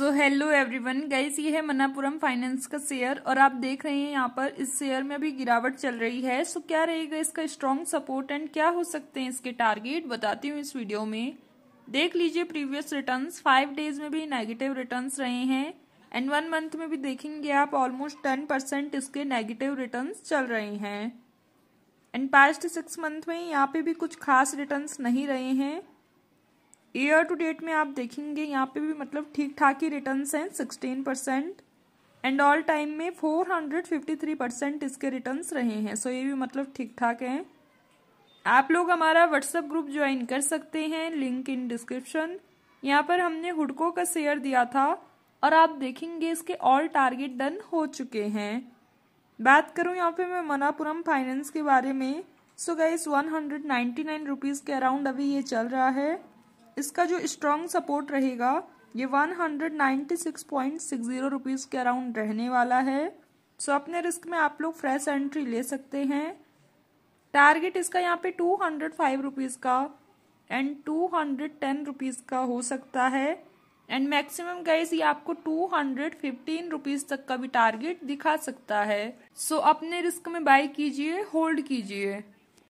so hello everyone guys ये है Manappuram finance का शेयर और आप देख रहे हैं यहाँ पर इस शेयर में अभी गिरावट चल रही है सो so, क्या रहेगा इसका स्ट्रॉन्ग सपोर्ट एंड क्या हो सकते हैं इसके टारगेट बताती हूँ इस वीडियो में देख लीजिए प्रीवियस रिटर्न्स फाइव डेज में भी नेगेटिव रिटर्न्स रहे हैं एंड वन मंथ में भी देखेंगे आप ऑलमोस्ट टेन परसेंट इसके नेगेटिव रिटर्न चल रहे हैं एंड पास्ट सिक्स मंथ में यहाँ पे भी कुछ खास रिटर्न नहीं रहे हैं ईयर टू डेट में आप देखेंगे यहाँ पे भी मतलब ठीक ठाक ही रिटर्न हैं sixteen percent and all time में four hundred fifty three percent इसके रिटर्न रहे हैं सो so ये भी मतलब ठीक ठाक हैं आप लोग हमारा व्हाट्सएप ग्रुप ज्वाइन कर सकते हैं लिंक इन डिस्क्रिप्शन यहाँ पर हमने हुडको का शेयर दिया था और आप देखेंगे इसके ऑल टारगेट डन हो चुके हैं बात करूँ यहाँ पे मैं मनापुरम फाइनेंस के बारे में सो गए one hundred ninety nine rupees के अराउंड अभी ये चल रहा है इसका जो स्ट्रॉन्ग सपोर्ट रहेगा ये one hundred ninety six point six zero rupees के अराउंड रहने वाला है सो अपने रिस्क में आप लोग फ्रेश एंट्री ले सकते हैं टारगेट इसका यहाँ पे टू हंड्रेड फाइव रुपीज़ का and two hundred ten rupees का हो सकता है एंड मैक्सिमम गाइस ये आपको टू हंड्रेड फिफ्टीन रुपीज़ तक का भी टारगेट दिखा सकता है सो so, अपने रिस्क में बाई कीजिए होल्ड कीजिए